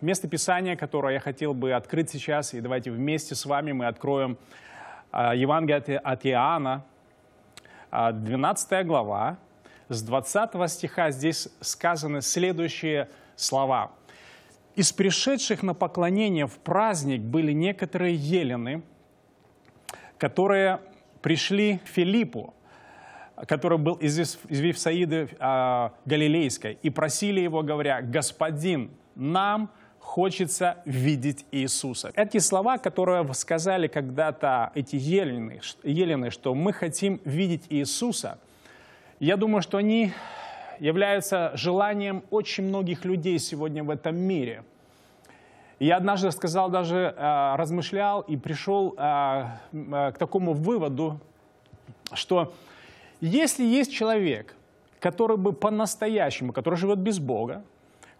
Место писания, которое я хотел бы открыть сейчас, и давайте вместе с вами мы откроем а, Евангелие от Иоанна, 12 а, глава, с 20 стиха здесь сказаны следующие слова. «Из пришедших на поклонение в праздник были некоторые елены, которые пришли к Филиппу, который был из, из Вифсаиды э, Галилейской, и просили его, говоря, «Господин, нам хочется видеть Иисуса. Эти слова, которые сказали когда-то эти елены, елены, что мы хотим видеть Иисуса, я думаю, что они являются желанием очень многих людей сегодня в этом мире. Я однажды сказал, даже э, размышлял и пришел э, э к такому выводу, что если есть человек, который бы по-настоящему, который живет без Бога,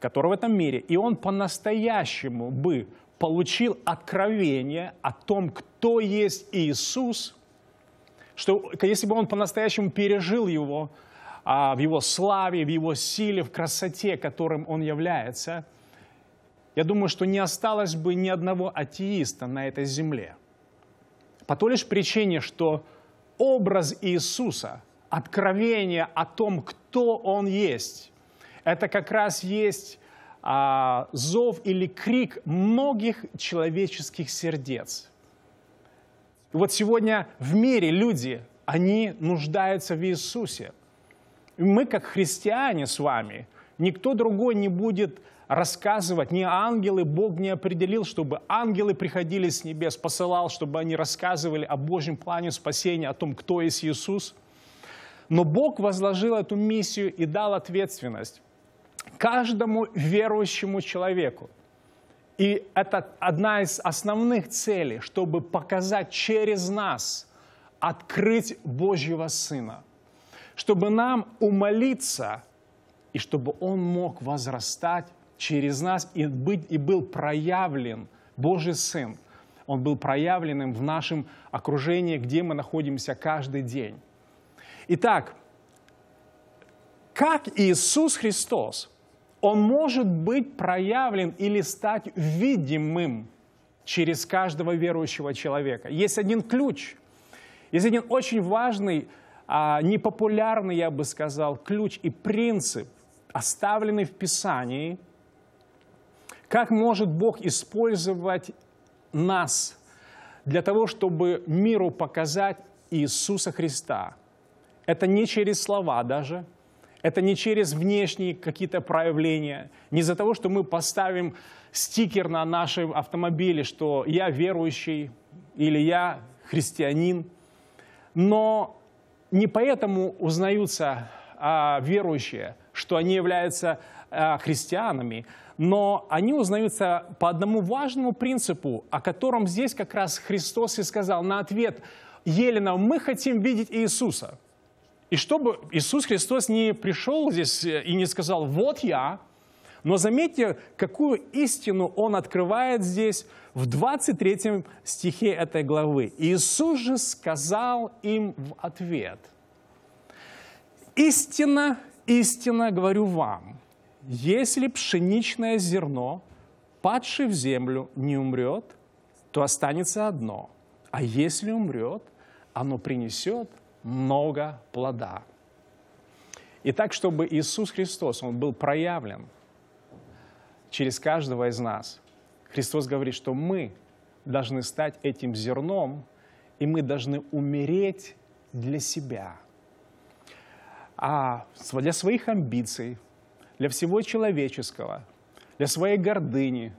который в этом мире. И он по-настоящему бы получил откровение о том, кто есть Иисус, что если бы он по-настоящему пережил его, а, в его славе, в его силе, в красоте, которым он является, я думаю, что не осталось бы ни одного атеиста на этой земле. По той лишь причине, что образ Иисуса, откровение о том, кто Он есть, это как раз есть а, зов или крик многих человеческих сердец. вот сегодня в мире люди, они нуждаются в Иисусе. И мы, как христиане с вами, никто другой не будет рассказывать, ни ангелы, Бог не определил, чтобы ангелы приходили с небес, посылал, чтобы они рассказывали о Божьем плане спасения, о том, кто есть Иисус. Но Бог возложил эту миссию и дал ответственность каждому верующему человеку. И это одна из основных целей, чтобы показать через нас открыть Божьего Сына, чтобы нам умолиться, и чтобы Он мог возрастать через нас и, быть, и был проявлен Божий Сын. Он был проявленным в нашем окружении, где мы находимся каждый день. Итак, как Иисус Христос, Он может быть проявлен или стать видимым через каждого верующего человека. Есть один ключ, есть один очень важный, а, непопулярный, я бы сказал, ключ и принцип, оставленный в Писании, как может Бог использовать нас для того, чтобы миру показать Иисуса Христа. Это не через слова даже – это не через внешние какие-то проявления, не из-за того, что мы поставим стикер на нашем автомобиле, что я верующий или я христианин. Но не поэтому узнаются а, верующие, что они являются а, христианами, но они узнаются по одному важному принципу, о котором здесь как раз Христос и сказал на ответ Елена, мы хотим видеть Иисуса. И чтобы Иисус Христос не пришел здесь э, и не сказал «вот я», но заметьте, какую истину он открывает здесь в 23 стихе этой главы. Иисус же сказал им в ответ. «Истина, истина говорю вам, если пшеничное зерно, падшее в землю, не умрет, то останется одно, а если умрет, оно принесет много плода. И так, чтобы Иисус Христос, Он был проявлен через каждого из нас. Христос говорит, что мы должны стать этим зерном, и мы должны умереть для себя, а для своих амбиций, для всего человеческого, для своей гордыни,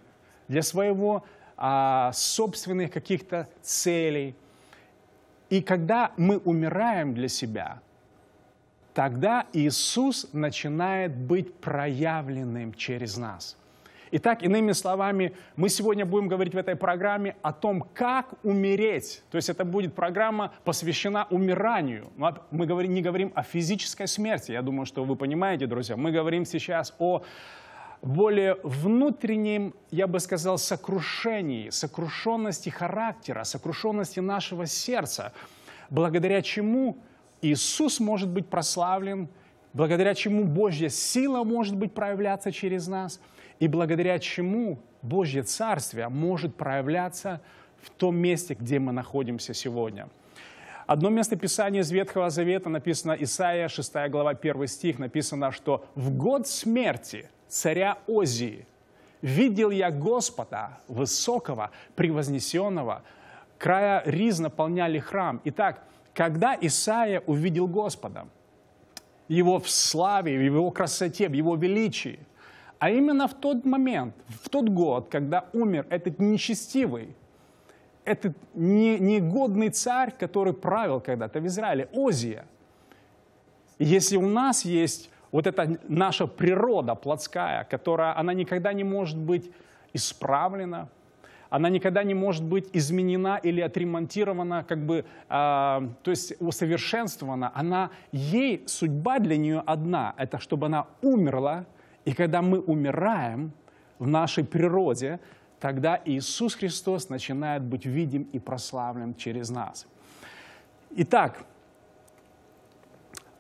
для своего а, собственных каких-то целей – и когда мы умираем для себя, тогда Иисус начинает быть проявленным через нас. Итак, иными словами, мы сегодня будем говорить в этой программе о том, как умереть. То есть это будет программа, посвящена умиранию. Ну, а мы не говорим о физической смерти. Я думаю, что вы понимаете, друзья. Мы говорим сейчас о более внутреннем, я бы сказал, сокрушении, сокрушенности характера, сокрушенности нашего сердца, благодаря чему Иисус может быть прославлен, благодаря чему Божья сила может быть проявляться через нас, и благодаря чему Божье Царствие может проявляться в том месте, где мы находимся сегодня. Одно место Писания из Ветхого Завета написано, Исаия 6 глава 1 стих, написано, что «в год смерти – царя Озии. «Видел я Господа, высокого, превознесенного, края риз наполняли храм». Итак, когда Исаия увидел Господа, его в славе, в его красоте, в его величии, а именно в тот момент, в тот год, когда умер этот нечестивый, этот не, негодный царь, который правил когда-то в Израиле, Озия. Если у нас есть вот это наша природа плотская, которая, она никогда не может быть исправлена, она никогда не может быть изменена или отремонтирована, как бы, э, то есть усовершенствована. Она, ей судьба для нее одна, это чтобы она умерла, и когда мы умираем в нашей природе, тогда Иисус Христос начинает быть видим и прославлен через нас. Итак,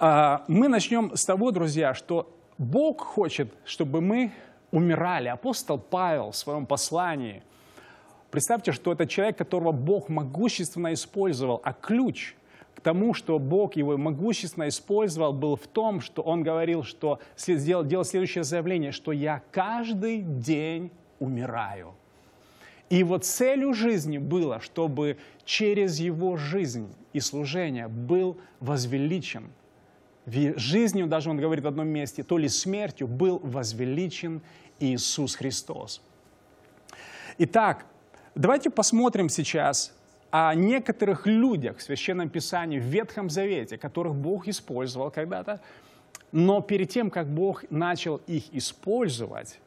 а, мы начнем с того, друзья, что Бог хочет, чтобы мы умирали. Апостол Павел в своем послании, представьте, что это человек, которого Бог могущественно использовал, а ключ к тому, что Бог его могущественно использовал, был в том, что он говорил, что сделал, делал следующее заявление, что я каждый день умираю. И его целью жизни было, чтобы через его жизнь и служение был возвеличен жизнью, даже он говорит в одном месте, то ли смертью, был возвеличен Иисус Христос. Итак, давайте посмотрим сейчас о некоторых людях в Священном Писании, в Ветхом Завете, которых Бог использовал когда-то, но перед тем, как Бог начал их использовать,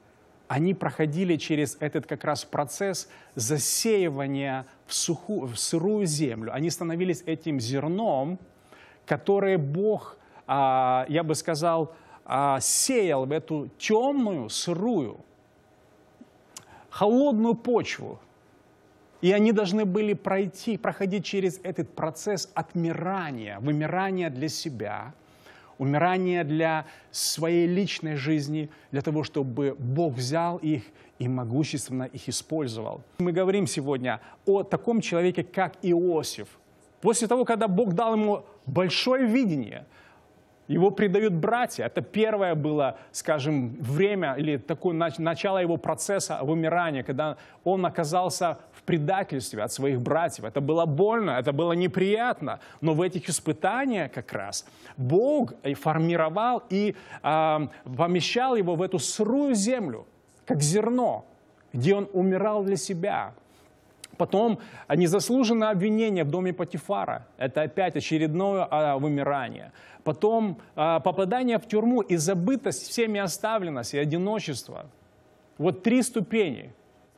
они проходили через этот как раз процесс засеивания в, сухую в сырую землю. Они становились этим зерном, которое Бог а, я бы сказал, а, сеял в эту темную, сырую, холодную почву. И они должны были пройти, проходить через этот процесс отмирания, вымирания для себя, умирания для своей личной жизни, для того, чтобы Бог взял их и могущественно их использовал. Мы говорим сегодня о таком человеке, как Иосиф. После того, когда Бог дал ему большое видение – его предают братья. Это первое было, скажем, время или такое начало его процесса вымирания, когда он оказался в предательстве от своих братьев. Это было больно, это было неприятно. Но в этих испытаниях как раз Бог э, формировал и э, помещал его в эту сырую землю, как зерно, где он умирал для себя, Потом а, незаслуженное обвинение в доме Патифара. Это опять очередное а, вымирание. Потом а, попадание в тюрьму и забытость, всеми оставленность и одиночество. Вот три ступени,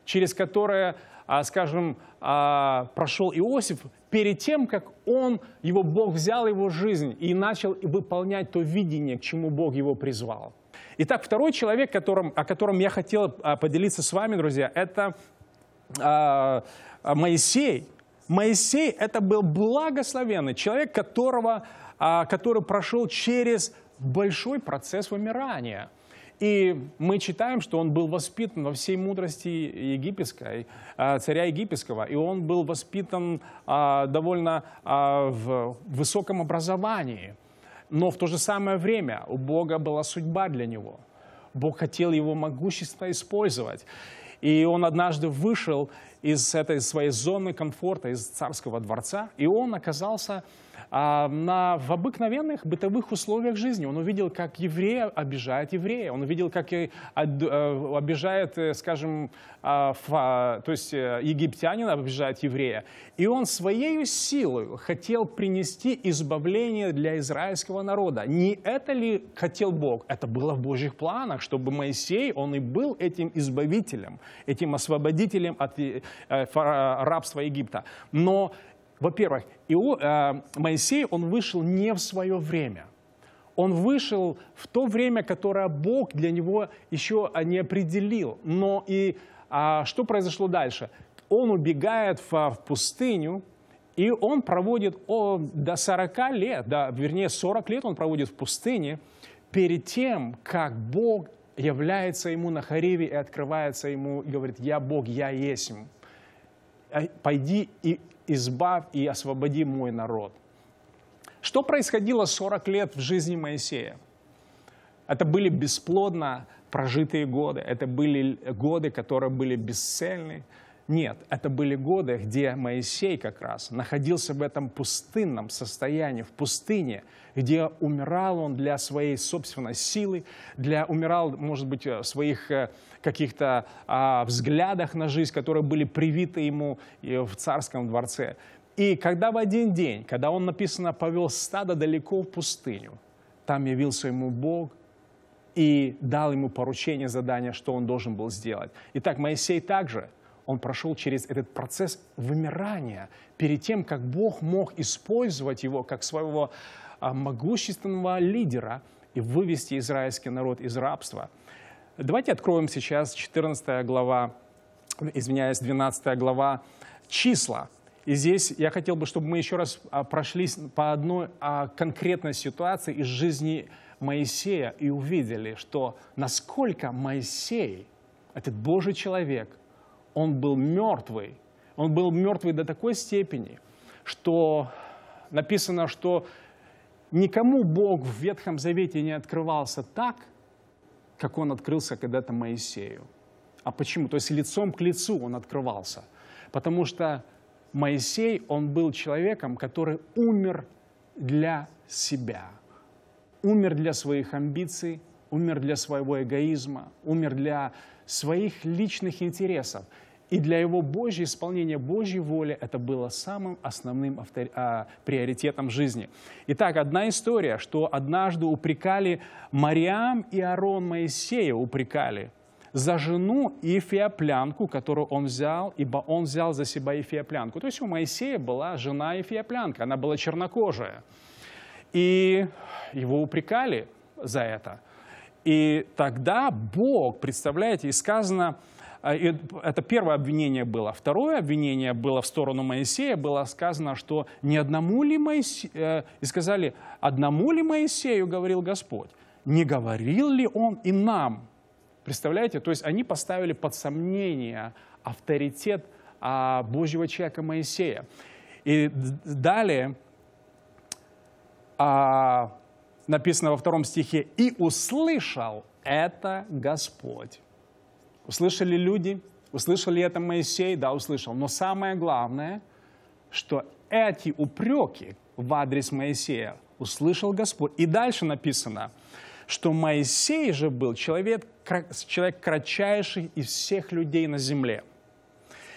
через которые, скажем, прошел Иосиф перед тем, как он, его Бог взял его жизнь и начал выполнять то видение, к чему Бог его призвал. Итак, второй человек, которым, о котором я хотел поделиться с вами, друзья, это а, а, Моисей, Моисей это был благословенный человек, которого, а, который прошел через большой процесс вымирания. И мы читаем, что он был воспитан во всей мудрости египетской, царя египетского, и он был воспитан довольно в высоком образовании. Но в то же самое время у Бога была судьба для него. Бог хотел его могущество использовать. И он однажды вышел из этой своей зоны комфорта, из царского дворца, и он оказался а, на, в обыкновенных бытовых условиях жизни. Он увидел, как еврея обижает еврея, он увидел, как и, э, а, э, обижает, э, скажем, а, фа, то есть египтянин обижает еврея. И он своей силой хотел принести избавление для израильского народа. Не это ли хотел Бог? Это было в Божьих планах, чтобы Моисей, он и был этим избавителем, этим освободителем от Э, э, рабства Египта. Но, во-первых, э, Моисей, он вышел не в свое время. Он вышел в то время, которое Бог для него еще а, не определил. Но и а, что произошло дальше? Он убегает в, в пустыню, и он проводит о, до 40 лет, да, вернее 40 лет он проводит в пустыне, перед тем, как Бог является ему на Хариве и открывается ему говорит, «Я Бог, я есть». «А, пойди и избавь и освободи мой народ. Что происходило 40 лет в жизни Моисея? Это были бесплодно прожитые годы, это были годы, которые были бесцельны, нет, это были годы, где Моисей как раз находился в этом пустынном состоянии, в пустыне, где умирал он для своей собственной силы, для умирал, может быть, в э, своих э, каких-то а, взглядах на жизнь, которые были привиты ему э, в царском дворце. И когда в один день, когда он, написано, повел стадо далеко в пустыню, там явился ему Бог и дал ему поручение, задание, что он должен был сделать. Итак, Моисей также – он прошел через этот процесс вымирания, перед тем, как Бог мог использовать его как своего а, могущественного лидера и вывести израильский народ из рабства. Давайте откроем сейчас 14 глава, ну, извиняюсь, 12 глава числа. И здесь я хотел бы, чтобы мы еще раз а, прошлись по одной а, конкретной ситуации из жизни Моисея и увидели, что насколько Моисей, этот Божий человек – он был мертвый. Он был мертвый до такой степени, что написано, что никому Бог в Ветхом Завете не открывался так, как он открылся когда-то Моисею. А почему? То есть лицом к лицу он открывался. Потому что Моисей, он был человеком, который умер для себя. Умер для своих амбиций, умер для своего эгоизма, умер для своих личных интересов. И для его Божье исполнения Божьей воли это было самым основным автор... а, приоритетом жизни. Итак, одна история, что однажды упрекали Мариам и Арон Моисея, упрекали за жену и которую он взял, ибо он взял за себя и То есть у Моисея была жена и она была чернокожая. И его упрекали за это. И тогда Бог, представляете, и сказано – а, это первое обвинение было. Второе обвинение было в сторону Моисея. Было сказано, что не одному ли Моисею... Э, и сказали, одному ли Моисею говорил Господь? Не говорил ли он и нам? Представляете? То есть они поставили под сомнение авторитет а, Божьего человека Моисея. И далее а, написано во втором стихе, «И услышал это Господь». Услышали люди, услышали это Моисей, да, услышал. Но самое главное, что эти упреки в адрес Моисея услышал Господь. И дальше написано, что Моисей же был человек, человек кратчайший из всех людей на земле.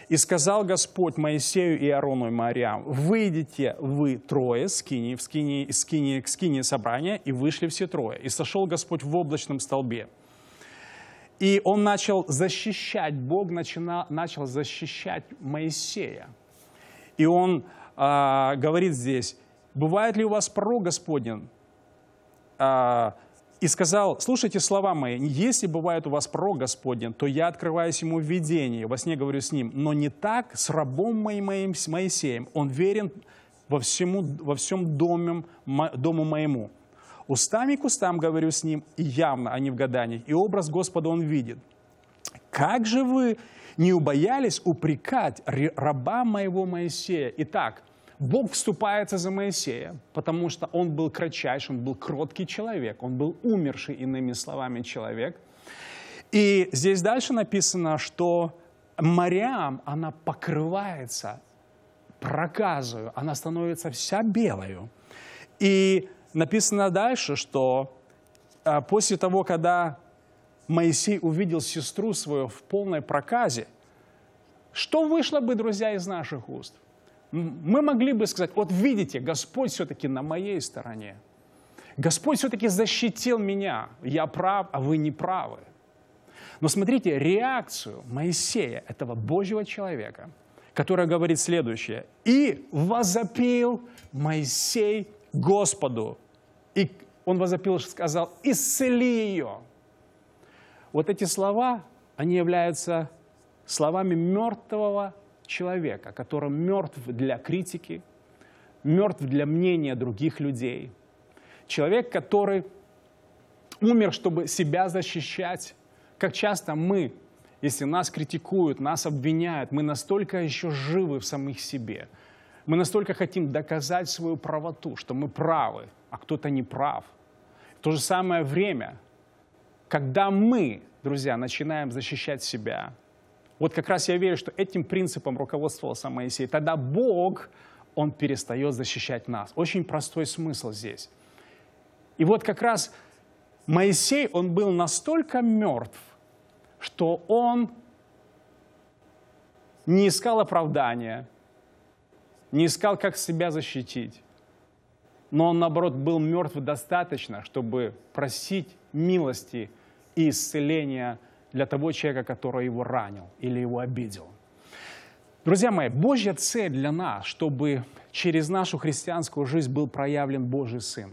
И сказал Господь Моисею и Арону и Мариам, «Выйдите вы трое с кинии, в скинии, скинии, скинии собрания, и вышли все трое. И сошел Господь в облачном столбе». И он начал защищать, Бог начина, начал защищать Моисея. И он э, говорит здесь, бывает ли у вас пророк Господен? Э, а, и сказал, слушайте слова мои, если бывает у вас пророк Господен, то я открываюсь ему в видении, во сне говорю с ним, но не так с рабом моим, моим с Моисеем, он верен во, всему, во всем доме, дому моему. Устами к устам говорю с ним, и явно, а не в гадании, и образ Господа он видит. Как же вы не убоялись упрекать раба моего Моисея? Итак, Бог вступается за Моисея, потому что он был кратчайший, он был кроткий человек, он был умерший, иными словами, человек. И здесь дальше написано, что Мариам, она покрывается проказою, она становится вся белою. И написано дальше, что а, после того, когда Моисей увидел сестру свою в полной проказе, что вышло бы, друзья, из наших уст? Мы могли бы сказать, вот видите, Господь все-таки на моей стороне. Господь все-таки защитил меня. Я прав, а вы не правы. Но смотрите реакцию Моисея, этого Божьего человека, который говорит следующее. «И возопил Моисей Господу, и он возопил, сказал, исцели ее. Вот эти слова, они являются словами мертвого человека, который мертв для критики, мертв для мнения других людей. Человек, который умер, чтобы себя защищать. Как часто мы, если нас критикуют, нас обвиняют, мы настолько еще живы в самих себе – мы настолько хотим доказать свою правоту, что мы правы, а кто-то не прав. В то же самое время, когда мы, друзья, начинаем защищать себя, вот как раз я верю, что этим принципом руководствовался Моисей. Тогда Бог, Он перестает защищать нас. Очень простой смысл здесь. И вот как раз Моисей, он был настолько мертв, что он не искал оправдания, не искал, как себя защитить. Но он, наоборот, был мертв достаточно, чтобы просить милости и исцеления для того человека, который его ранил или его обидел. Друзья мои, Божья цель для нас, чтобы через нашу христианскую жизнь был проявлен Божий Сын.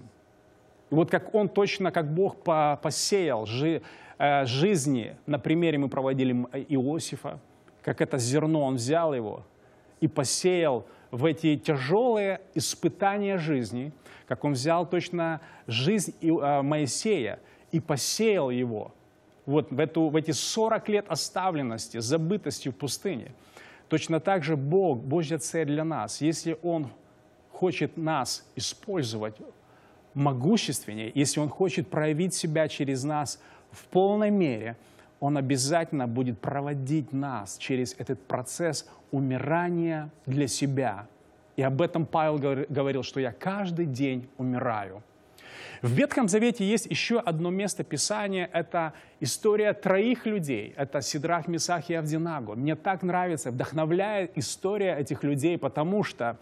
И вот как Он точно, как Бог посеял жи, э, жизни, на примере мы проводили Иосифа, как это зерно Он взял его и посеял в эти тяжелые испытания жизни, как он взял точно жизнь а, Моисея и посеял его вот в, эту, в эти 40 лет оставленности, забытости в пустыне. Точно так же Бог, Божья цель для нас, если Он хочет нас использовать могущественнее, если Он хочет проявить себя через нас в полной мере – он обязательно будет проводить нас через этот процесс умирания для себя. И об этом Павел говорил, что я каждый день умираю. В Ветхом Завете есть еще одно место Писания. Это история троих людей. Это Сидрах, Месах и Авдинагу. Мне так нравится, вдохновляет история этих людей, потому что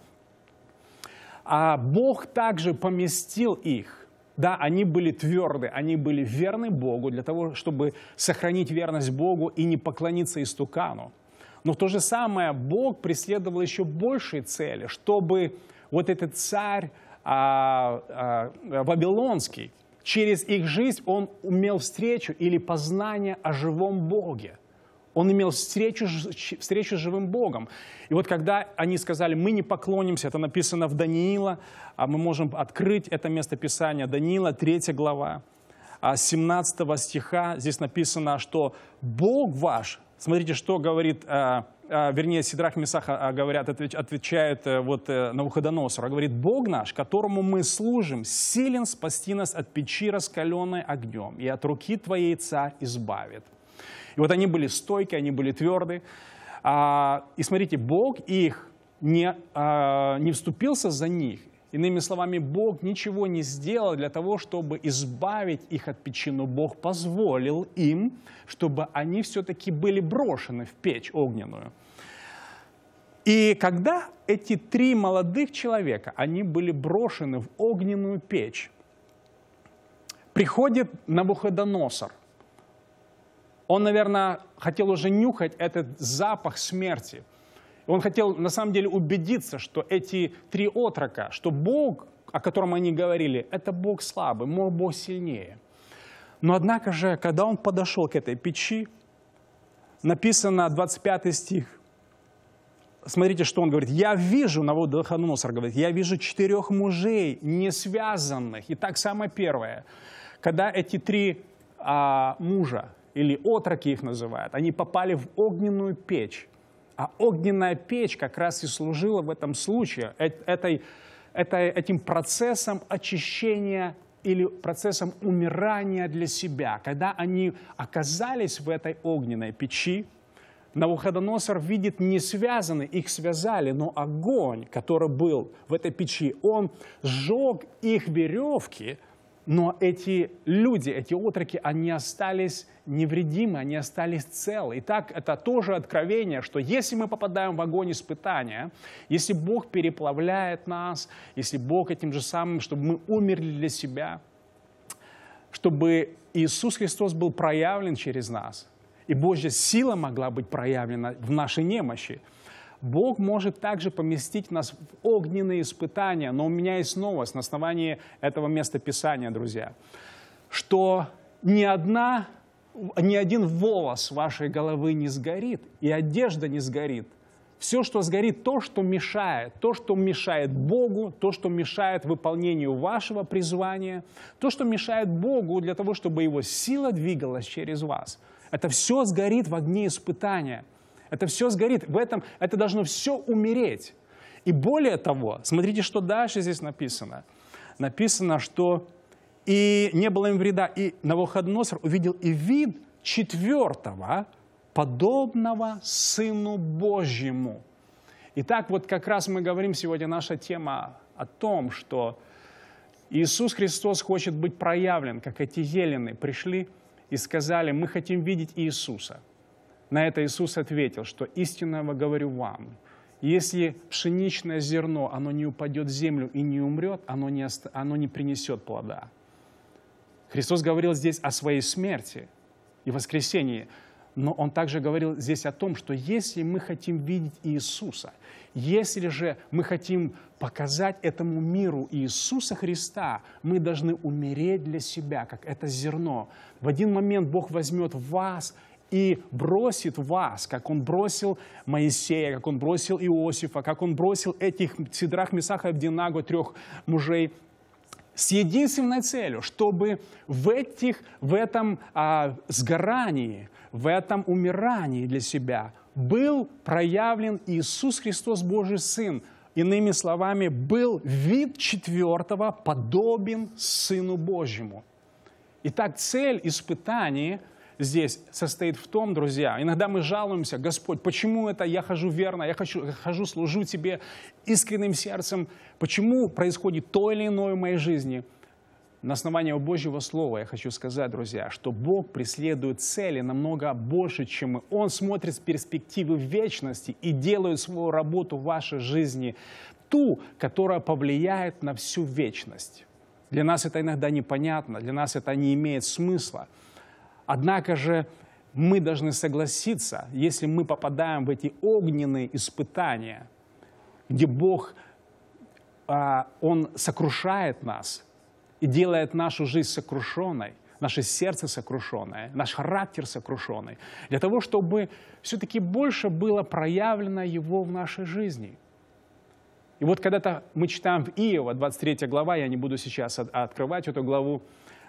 а Бог также поместил их да, они были тверды, они были верны Богу для того, чтобы сохранить верность Богу и не поклониться истукану. Но то же самое Бог преследовал еще большей цели, чтобы вот этот царь а, а, Вавилонский, через их жизнь он умел встречу или познание о живом Боге. Он имел встречу, встречу с живым Богом. И вот когда они сказали, мы не поклонимся, это написано в Даниила, а мы можем открыть это место Писания, Даниила 3 глава, 17 а, стиха, здесь написано, что Бог ваш, смотрите, что говорит а, а, вернее, Сидрах Месаха говорят, отвечает э, вот на э, Навуходоносору, говорит, Бог наш, которому мы служим, силен спасти нас от печи, раскаленной огнем, и от руки Твоей Царь избавит. И вот они были стойкие, они были тверды. А, и смотрите, Бог их не, а, не вступился за них. Иными словами, Бог ничего не сделал для того, чтобы избавить их от печи, но Бог позволил им, чтобы они все-таки были брошены в печь огненную. И когда эти три молодых человека, они были брошены в огненную печь, приходит Навуходоносор, он, наверное, хотел уже нюхать этот запах смерти. Он хотел, на самом деле, убедиться, что эти три отрока, что Бог, о котором они говорили, это Бог слабый, мой Бог сильнее. Но однако же, когда он подошел к этой печи, написано 25 стих, смотрите, что он говорит. «Я вижу», на Навуходоносор говорит, «я вижу четырех мужей, не связанных». И так самое первое. Когда эти три а, мужа, или отроки их называют, они попали в огненную печь. А огненная печь как раз и служила в этом случае этой, этой, этим процессом очищения или процессом умирания для себя. Когда они оказались в этой огненной печи, Навуходоносор видит не связаны, их связали, но огонь, который был в этой печи, он сжег их веревки – но эти люди, эти отроки, они остались невредимы, они остались целы. Итак, это тоже откровение, что если мы попадаем в огонь испытания, если Бог переплавляет нас, если Бог этим же самым, чтобы мы умерли для себя, чтобы Иисус Христос был проявлен через нас, и Божья сила могла быть проявлена в нашей немощи – Бог может также поместить нас в огненные испытания. Но у меня есть новость на основании этого места Писания, друзья, что ни одна ни один волос вашей головы не сгорит, и одежда не сгорит. Все, что сгорит, то, что мешает, то, что мешает Богу, то, что мешает выполнению вашего призвания, то, что мешает Богу для того, чтобы его сила двигалась через вас. Это все сгорит в огне испытания – это все сгорит. В этом это должно все умереть. И более того, смотрите, что дальше здесь написано. Написано, что и не было им вреда. И Навуходоносор увидел и вид четвертого, подобного Сыну Божьему. Итак, вот как раз мы говорим сегодня, наша тема о том, что Иисус Христос хочет быть проявлен, как эти елены пришли и сказали, мы хотим видеть Иисуса – на это Иисус ответил, что истинного говорю вам, если пшеничное зерно, оно не упадет в землю и не умрет, оно не, ост... оно не принесет плода. Христос говорил здесь о своей смерти и воскресении, но Он также говорил здесь о том, что если мы хотим видеть Иисуса, если же мы хотим показать этому миру Иисуса Христа, мы должны умереть для себя, как это зерно. В один момент Бог возьмет вас – и бросит вас, как он бросил Моисея, как он бросил Иосифа, как он бросил этих Сидрах, Месаха и Авдинаго, трех мужей с единственной целью, чтобы в, этих, в этом а, сгорании, в этом умирании для себя был проявлен Иисус Христос, Божий Сын. Иными словами, был вид четвертого подобен Сыну Божьему. Итак, цель испытания – здесь состоит в том, друзья, иногда мы жалуемся, Господь, почему это я хожу верно, я хочу, хожу, служу Тебе искренним сердцем, почему происходит то или иное в моей жизни? На основании Божьего Слова я хочу сказать, друзья, что Бог преследует цели намного больше, чем мы. Он смотрит с перспективы вечности и делает свою работу в вашей жизни, ту, которая повлияет на всю вечность. Для нас это иногда непонятно, для нас это не имеет смысла. Однако же мы должны согласиться, если мы попадаем в эти огненные испытания, где Бог, а, Он сокрушает нас и делает нашу жизнь сокрушенной, наше сердце сокрушенное, наш характер сокрушенный, для того, чтобы все-таки больше было проявлено Его в нашей жизни. И вот когда-то мы читаем в Иова, 23 глава, я не буду сейчас открывать эту главу,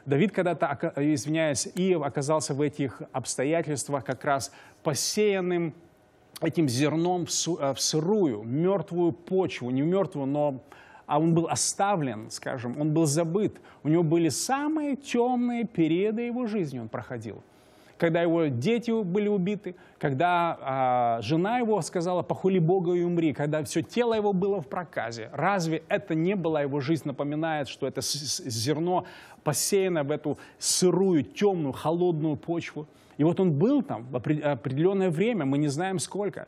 Давид когда-то, извиняюсь, Иов оказался в этих обстоятельствах как раз посеянным этим зерном э, в сырую, мертвую почву, не мертвую, но а он был оставлен, скажем, он был забыт. У него были самые темные периоды его жизни, он проходил когда его дети были убиты, когда э, жена его сказала «похули Бога и умри», когда все тело его было в проказе. Разве это не была его жизнь? Напоминает, что это зерно посеяно в эту сырую, темную, холодную почву. И вот он был там в определенное время, мы не знаем сколько.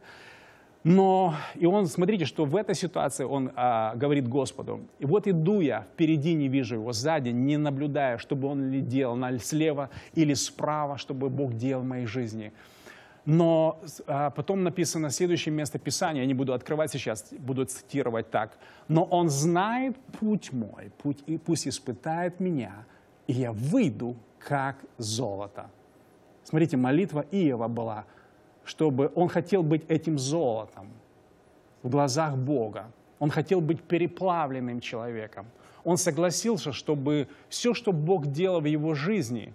Но и он, смотрите, что в этой ситуации он а, говорит Господу, и вот иду я, впереди не вижу его, сзади не наблюдая, чтобы он ли делал на, слева или справа, чтобы Бог делал в моей жизни. Но а, потом написано следующее место Писания, я не буду открывать сейчас, буду цитировать так. «Но он знает путь мой, путь, и пусть испытает меня, и я выйду, как золото». Смотрите, молитва Иова была – чтобы он хотел быть этим золотом в глазах Бога. Он хотел быть переплавленным человеком. Он согласился, чтобы все, что Бог делал в его жизни,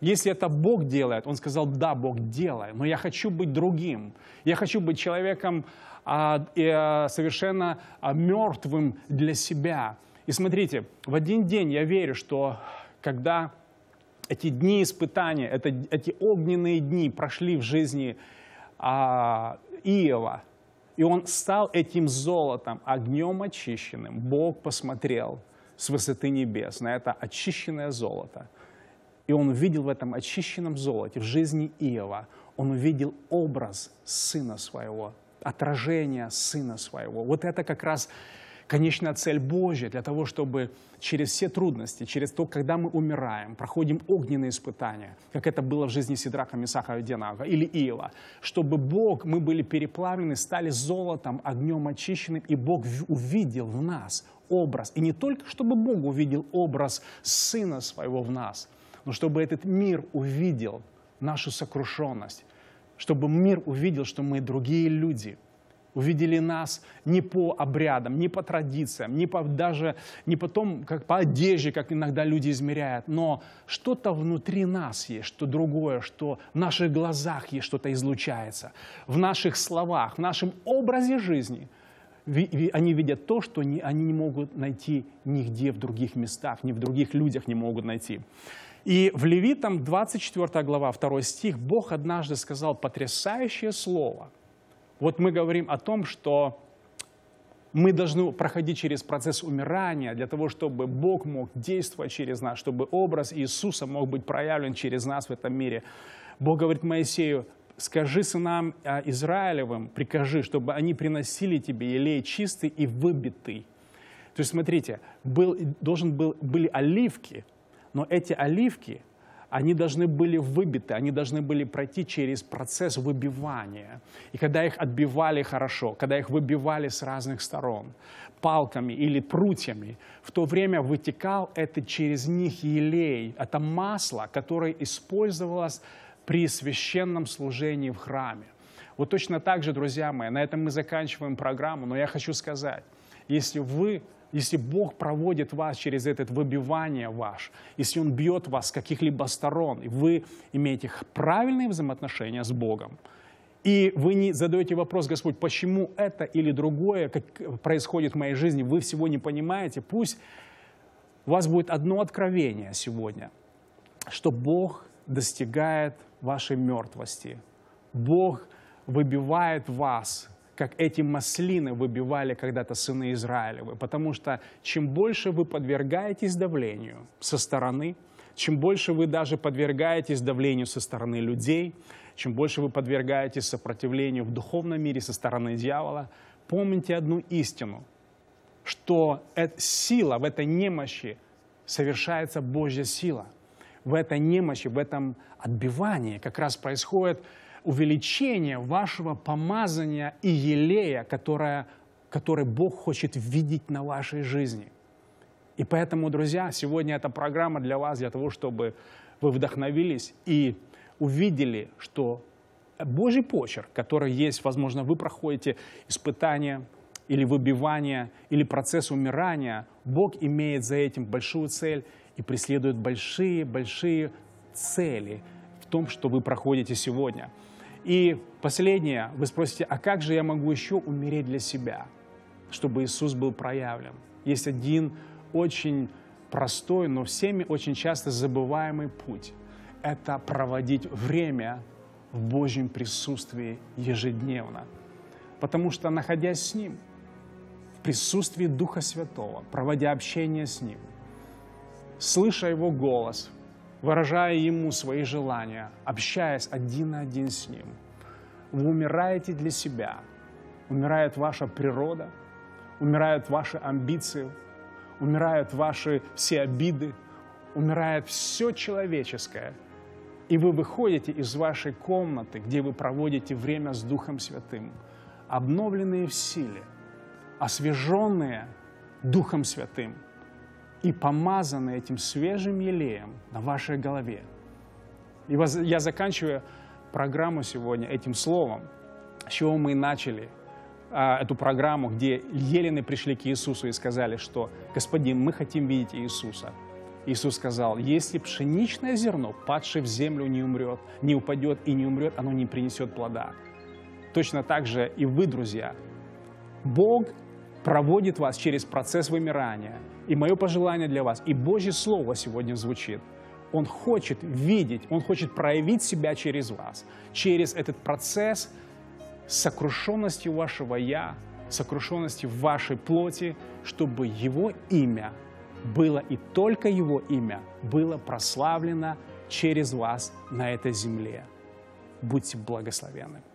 если это Бог делает, он сказал, да, Бог делает, но я хочу быть другим. Я хочу быть человеком а, и, а, совершенно а, мертвым для себя. И смотрите, в один день я верю, что когда эти дни испытания, это, эти огненные дни прошли в жизни а, Иова. И он стал этим золотом, огнем очищенным. Бог посмотрел с высоты небес на это очищенное золото. И он увидел в этом очищенном золоте, в жизни Иова, он увидел образ сына своего, отражение сына своего. Вот это как раз конечная цель Божья для того, чтобы через все трудности, через то, когда мы умираем, проходим огненные испытания, как это было в жизни Сидрака, Месаха, Динага или Иила, чтобы Бог, мы были переплавлены, стали золотом, огнем очищенным, и Бог увидел в нас образ. И не только, чтобы Бог увидел образ Сына Своего в нас, но чтобы этот мир увидел нашу сокрушенность, чтобы мир увидел, что мы другие люди – увидели нас не по обрядам, не по традициям, не по, даже не по том, как по одежде, как иногда люди измеряют, но что-то внутри нас есть, что другое, что в наших глазах есть что-то излучается, в наших словах, в нашем образе жизни – они видят то, что они не могут найти нигде в других местах, ни в других людях не могут найти. И в Левитам 24 глава, 2 стих, Бог однажды сказал потрясающее слово – вот мы говорим о том, что мы должны проходить через процесс умирания для того, чтобы Бог мог действовать через нас, чтобы образ Иисуса мог быть проявлен через нас в этом мире. Бог говорит Моисею, скажи сынам а, Израилевым, прикажи, чтобы они приносили тебе елей чистый и выбитый. То есть, смотрите, был, должен был, были оливки, но эти оливки – они должны были выбиты, они должны были пройти через процесс выбивания. И когда их отбивали хорошо, когда их выбивали с разных сторон, палками или прутьями, в то время вытекал это через них елей, это масло, которое использовалось при священном служении в храме. Вот точно так же, друзья мои, на этом мы заканчиваем программу, но я хочу сказать, если вы если Бог проводит вас через это выбивание ваш, если Он бьет вас с каких-либо сторон, и вы имеете правильные взаимоотношения с Богом, и вы не задаете вопрос, Господь, почему это или другое как происходит в моей жизни, вы всего не понимаете, пусть у вас будет одно откровение сегодня, что Бог достигает вашей мертвости. Бог выбивает вас как эти маслины выбивали когда-то сыны Израилевы. Потому что чем больше вы подвергаетесь давлению со стороны, чем больше вы даже подвергаетесь давлению со стороны людей, чем больше вы подвергаетесь сопротивлению в духовном мире со стороны дьявола, помните одну истину, что эта сила в этой немощи совершается Божья сила. В этой немощи, в этом отбивании как раз происходит увеличение вашего помазания и елея, которое, который Бог хочет видеть на вашей жизни. И поэтому, друзья, сегодня эта программа для вас, для того, чтобы вы вдохновились и увидели, что Божий почерк, который есть, возможно, вы проходите испытания или выбивание, или процесс умирания, Бог имеет за этим большую цель и преследует большие-большие цели в том, что вы проходите сегодня – и последнее, вы спросите, а как же я могу еще умереть для себя, чтобы Иисус был проявлен? Есть один очень простой, но всеми очень часто забываемый путь. Это проводить время в Божьем присутствии ежедневно. Потому что, находясь с Ним, в присутствии Духа Святого, проводя общение с Ним, слыша Его голос – выражая ему свои желания, общаясь один на один с ним. Вы умираете для себя, умирает ваша природа, умирают ваши амбиции, умирают ваши все обиды, умирает все человеческое. И вы выходите из вашей комнаты, где вы проводите время с Духом Святым, обновленные в силе, освеженные Духом Святым – и помазаны этим свежим елеем на вашей голове. И я заканчиваю программу сегодня этим словом, с чего мы начали а, эту программу, где елены пришли к Иисусу и сказали, что «Господин, мы хотим видеть Иисуса». Иисус сказал, если пшеничное зерно, падшее в землю, не умрет, не упадет и не умрет, оно не принесет плода. Точно так же и вы, друзья. Бог проводит вас через процесс вымирания. И мое пожелание для вас, и Божье Слово сегодня звучит. Он хочет видеть, Он хочет проявить себя через вас, через этот процесс сокрушенности вашего «я», сокрушенности вашей плоти, чтобы Его имя было, и только Его имя было прославлено через вас на этой земле. Будьте благословенны.